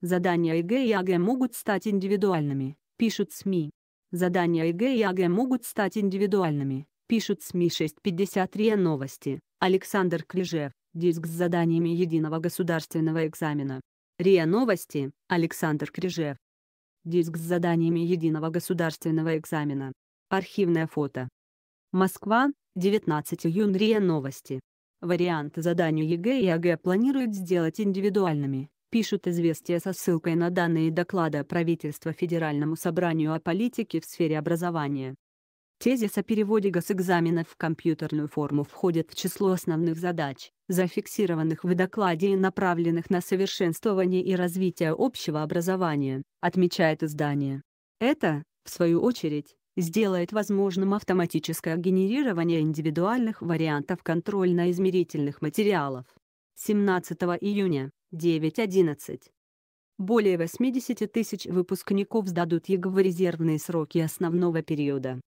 Задания ЕГЭ и АГЭ могут стать индивидуальными, пишут СМИ. Задания ЕГЭ и АГЭ могут стать индивидуальными, пишут СМИ 653 новости. Александр Клижев, диск с заданиями единого государственного экзамена. РИА Новости, Александр Крижев. Диск с заданиями единого государственного экзамена. Архивное фото. Москва, 19 июня РИА Новости. Варианты заданий ЕГЭ и АГЭ планируют сделать индивидуальными, пишут известия со ссылкой на данные доклада правительства Федеральному собранию о политике в сфере образования. Тезис о переводе госэкзаменов в компьютерную форму входит в число основных задач, зафиксированных в докладе и направленных на совершенствование и развитие общего образования, отмечает издание. Это, в свою очередь, сделает возможным автоматическое генерирование индивидуальных вариантов контрольно-измерительных материалов. 17 июня 9.11. Более 80 тысяч выпускников сдадут ЕГЭ в резервные сроки основного периода.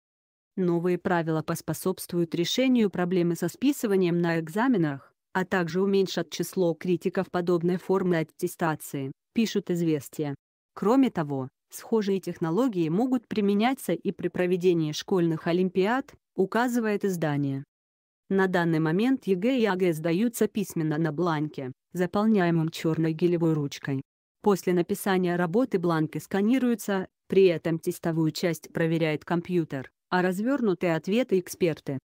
Новые правила поспособствуют решению проблемы со списыванием на экзаменах, а также уменьшат число критиков подобной формы аттестации, пишут «Известия». Кроме того, схожие технологии могут применяться и при проведении школьных олимпиад, указывает издание. На данный момент ЕГЭ и АГЭ сдаются письменно на бланке заполняемым черной гелевой ручкой. После написания работы бланки сканируются, при этом тестовую часть проверяет компьютер, а развернутые ответы эксперты.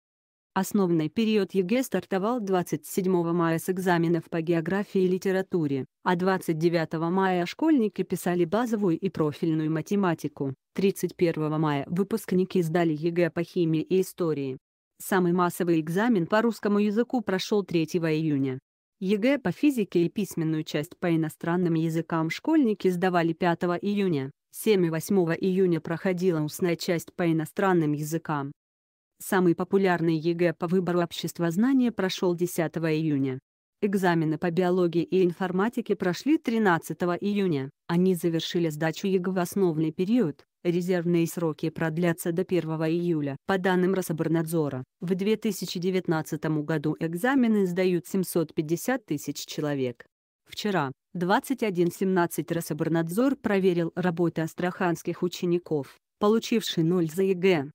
Основной период ЕГЭ стартовал 27 мая с экзаменов по географии и литературе, а 29 мая школьники писали базовую и профильную математику, 31 мая выпускники сдали ЕГЭ по химии и истории. Самый массовый экзамен по русскому языку прошел 3 июня. ЕГЭ по физике и письменную часть по иностранным языкам школьники сдавали 5 июня, 7 и 8 июня проходила устная часть по иностранным языкам. Самый популярный ЕГЭ по выбору общества знания прошел 10 июня. Экзамены по биологии и информатике прошли 13 июня, они завершили сдачу ЕГЭ в основный период, Резервные сроки продлятся до 1 июля. По данным Рособорнадзора, в 2019 году экзамены сдают 750 тысяч человек. Вчера, 21.17 Рособорнадзор проверил работы астраханских учеников, получивших 0 за ЕГЭ.